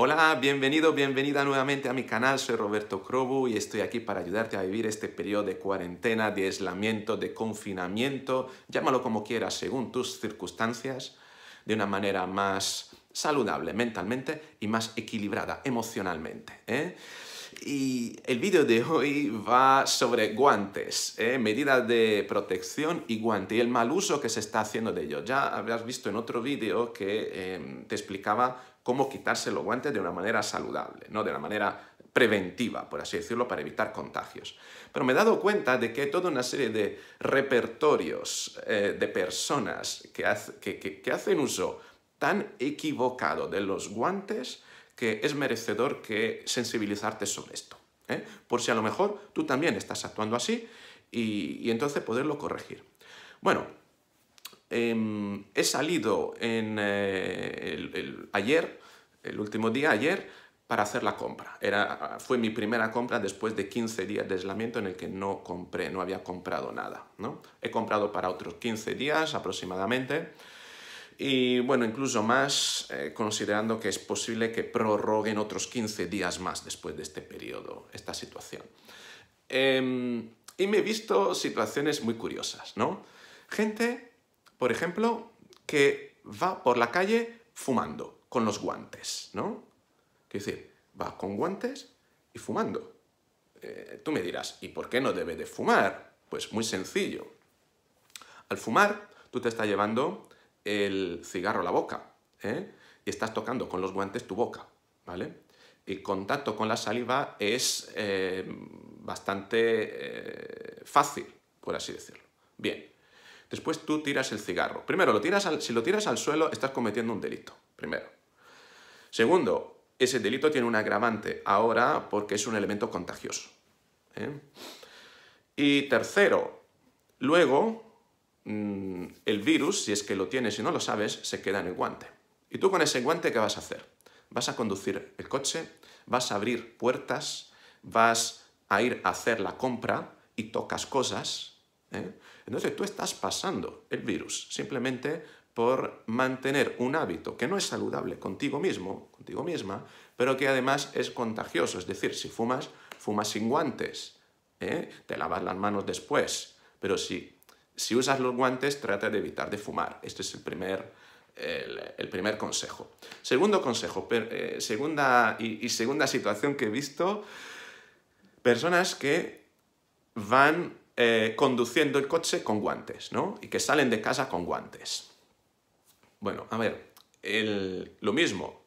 Hola, bienvenido, bienvenida nuevamente a mi canal. Soy Roberto Crobu y estoy aquí para ayudarte a vivir este periodo de cuarentena, de aislamiento, de confinamiento, llámalo como quieras, según tus circunstancias, de una manera más saludable mentalmente y más equilibrada emocionalmente. ¿eh? Y el vídeo de hoy va sobre guantes, ¿eh? medidas de protección y guante y el mal uso que se está haciendo de ellos. Ya habrás visto en otro vídeo que em, te explicaba cómo quitarse los guantes de una manera saludable, ¿no? de una manera preventiva, por así decirlo, para evitar contagios. Pero me he dado cuenta de que hay toda una serie de repertorios eh, de personas que, hacen uso tan equivocado de los guantes que es merecedor que sensibilizarte sobre esto. ¿eh? Por si a lo mejor tú también estás actuando así y, entonces poderlo corregir. Bueno, em, he salido eh, ayer el último día, ayer, para hacer la compra. Era, fue mi primera compra después de 15 días de aislamiento en el que no compré, no había comprado nada. ¿no? He comprado para otros 15 días aproximadamente. Y bueno, incluso más, eh, considerando que es posible que prorroguen otros 15 días más después de este periodo, esta situación. Em, y me he visto situaciones muy curiosas, ¿no? Gente, por ejemplo, que va por la calle fumando con los guantes, ¿no? Que decir, va con guantes y fumando. Eh, tú me dirás, ¿y por qué no debe de fumar? Pues muy sencillo. Al fumar, tú te estás llevando el cigarro a la boca, ¿eh? Y estás tocando con los guantes tu boca, ¿vale? El contacto con la saliva es eh, bastante fácil, por así decirlo. Bien, después tú tiras el cigarro. Primero, lo tiras si lo tiras al suelo, estás cometiendo un delito, primero. Segundo, ese delito tiene un agravante ahora porque es un elemento contagioso. ¿eh? Y tercero, luego mm, el virus, si es que lo tienes y no lo sabes, se queda en el guante. ¿Y tú con ese guante qué vas a hacer? Vas a conducir el coche, vas a abrir puertas, vas a ir a hacer la compra y tocas cosas. ¿eh? Entonces tú estás pasando el virus simplemente por mantener un hábito que no es saludable contigo mismo, contigo misma, pero que además es contagioso. Es decir, si fumas, fumas sin guantes, ¿eh? te lavas las manos después, pero si, si usas los guantes, trata de evitar de fumar. Este es el primer, el, primer consejo. Segundo consejo, eh, segunda y, segunda situación que he visto, personas que van eh, conduciendo el coche con guantes, ¿no? Y que salen de casa con guantes. Bueno, a ver, lo mismo,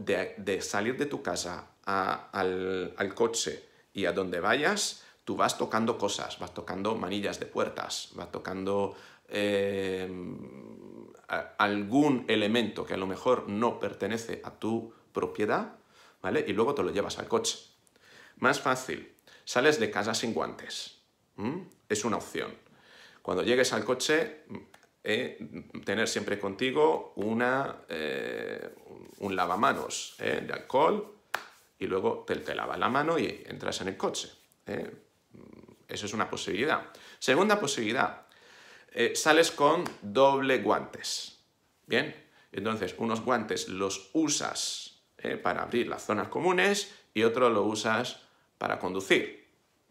de, salir de tu casa al, coche y a donde vayas, tú vas tocando cosas, vas tocando manillas de puertas, vas tocando eh, algún elemento que a lo mejor no pertenece a tu propiedad, ¿vale? Y luego te lo llevas al coche. Más fácil, sales de casa sin guantes. Es una opción. Cuando llegues al coche, eh, tener siempre contigo eh, un lavamanos eh, de alcohol y luego te, te, lavas la mano y entras en el coche. Eso es una posibilidad. Segunda posibilidad, sales con doble guantes. Bien, entonces unos guantes los usas para abrir las zonas comunes y otro lo usas para conducir,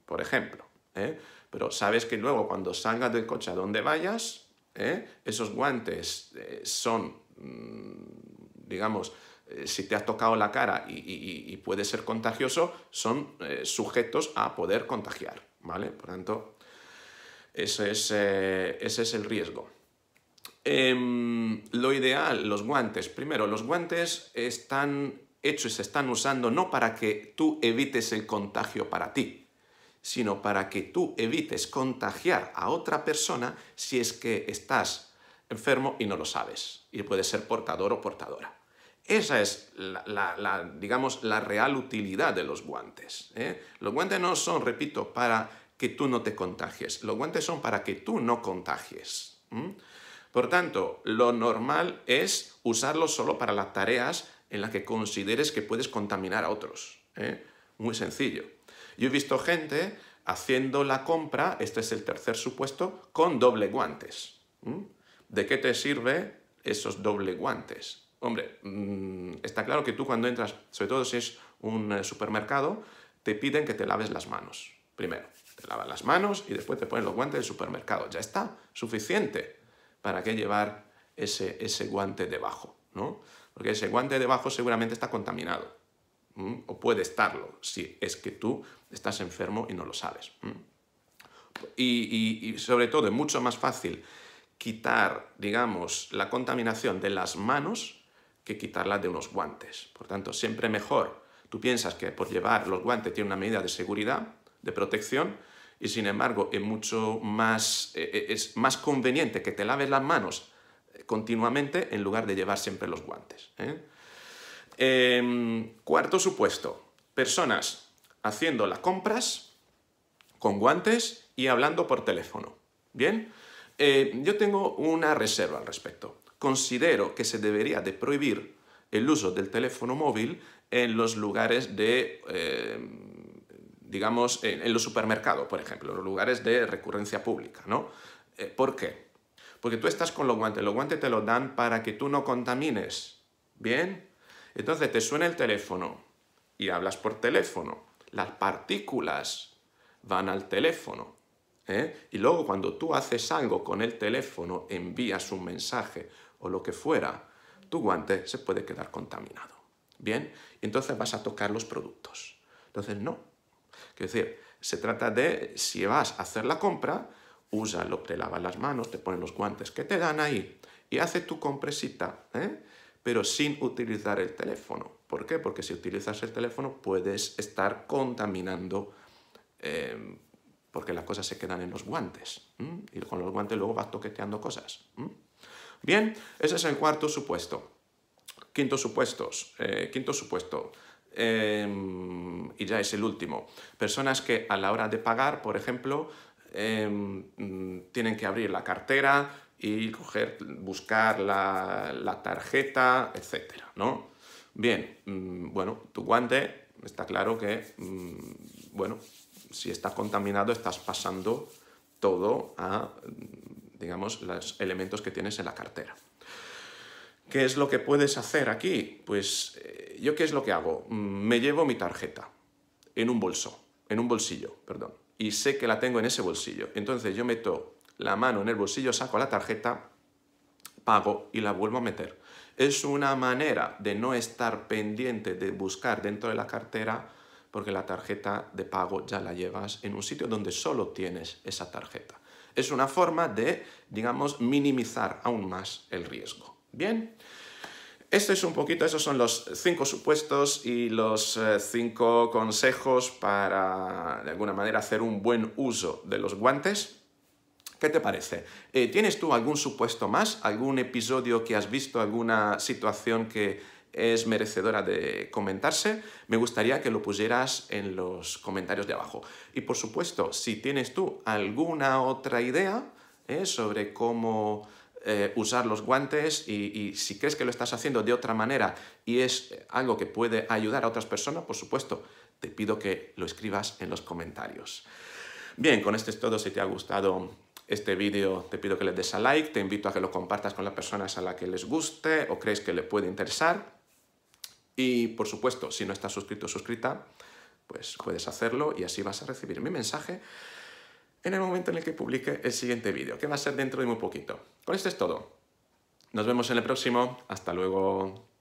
por ejemplo. Pero sabes que luego cuando salgas del coche a donde vayas, ¿eh? Esos guantes eh, son, mm, digamos, eh, si te has tocado la cara y, puede ser contagioso, son sujetos a poder contagiar, ¿vale? Por tanto, ese es el riesgo. Em, lo ideal, los guantes. Primero, los guantes están hechos y se están usando no para que tú evites el contagio para ti, sino para que tú evites contagiar a otra persona si es que estás enfermo y no lo sabes, y puedes ser portador o portadora. Esa es, la, digamos, la real utilidad de los guantes. ¿eh? Los guantes no son, repito, para que tú no te contagies. Los guantes son para que tú no contagies. Por tanto, lo normal es usarlos solo para las tareas en las que consideres que puedes contaminar a otros. ¿eh? Muy sencillo. Yo he visto gente haciendo la compra, este es el tercer supuesto, con doble guantes. ¿Mm? ¿De qué te sirve esos doble guantes? Hombre, mm, está claro que tú cuando entras, sobre todo si es un eh, supermercado, te piden que te laves las manos. Primero, te lavas las manos y después te pones los guantes del supermercado. Ya está, suficiente. ¿Para qué llevar ese, ese guante debajo? ¿no? Porque ese guante debajo seguramente está contaminado o puede estarlo, si es que tú estás enfermo y no lo sabes. Y, sobre todo es mucho más fácil quitar, digamos, la contaminación de las manos que quitarla de unos guantes. Por tanto, siempre mejor. Tú piensas que por llevar los guantes tiene una medida de seguridad, de protección, y sin embargo es mucho más, eh, eh, es más conveniente que te laves las manos continuamente en lugar de llevar siempre los guantes. ¿eh? Em, cuarto supuesto, personas haciendo las compras con guantes y hablando por teléfono. Bien, eh, yo tengo una reserva al respecto. Considero que se debería de prohibir el uso del teléfono móvil en los lugares de, em, digamos, en, los supermercados, por ejemplo, los lugares de recurrencia pública, ¿no? Eh, ¿Por qué? Porque tú estás con los guantes, los guantes te los dan para que tú no contamines, ¿bien? Entonces te suena el teléfono y hablas por teléfono. Las partículas van al teléfono. ¿eh? Y luego cuando tú haces algo con el teléfono, envías un mensaje o lo que fuera, tu guante se puede quedar contaminado. ¿Bien? entonces vas a tocar los productos. Entonces, no. Quiero decir, se trata de, si vas a hacer la compra, úsalo, te lavas las manos, te ponen los guantes que te dan ahí y hace tu compresita, ¿eh? pero sin utilizar el teléfono. ¿Por qué? Porque si utilizas el teléfono puedes estar contaminando eh, porque las cosas se quedan en los guantes. Y con los guantes luego vas toqueteando cosas. Bien, ese es el cuarto supuesto. Quinto supuesto. Eh, quinto supuesto. Em, y ya es el último. Personas que a la hora de pagar, por ejemplo, em, tienen que abrir la cartera, y coger, buscar la, tarjeta, etcétera, ¿no? Bien, mm, bueno, tu guante está claro que, mm, bueno, si está contaminado estás pasando todo a, mm, digamos, los elementos que tienes en la cartera. ¿Qué es lo que puedes hacer aquí? Pues eh, yo qué es lo que hago? Me llevo mi tarjeta en un bolso, en un bolsillo, perdón, y sé que la tengo en ese bolsillo. Entonces yo meto la mano en el bolsillo, saco la tarjeta, pago y la vuelvo a meter. Es una manera de no estar pendiente de buscar dentro de la cartera porque la tarjeta de pago ya la llevas en un sitio donde solo tienes esa tarjeta. Es una forma de, digamos, minimizar aún más el riesgo. Bien, esto es un poquito, esos son los cinco supuestos y los eh, cinco consejos para, de alguna manera, hacer un buen uso de los guantes. ¿Qué te parece? Eh, ¿Tienes tú algún supuesto más? ¿Algún episodio que has visto? ¿Alguna situación que es merecedora de comentarse? Me gustaría que lo pusieras en los comentarios de abajo. Y por supuesto, si tienes tú alguna otra idea eh, sobre cómo... Eh, usar los guantes y, si crees que lo estás haciendo de otra manera y es algo que puede ayudar a otras personas, por supuesto, te pido que lo escribas en los comentarios. Bien, con esto es todo. Si te ha gustado este vídeo te pido que le des a like, te invito a que lo compartas con las personas a las que les guste o crees que le puede interesar. Y por supuesto, si no estás suscrito o suscrita, pues puedes hacerlo y así vas a recibir mi mensaje en el momento en el que publique el siguiente vídeo, que va a ser dentro de muy poquito. Con esto es todo. Nos vemos en el próximo. Hasta luego.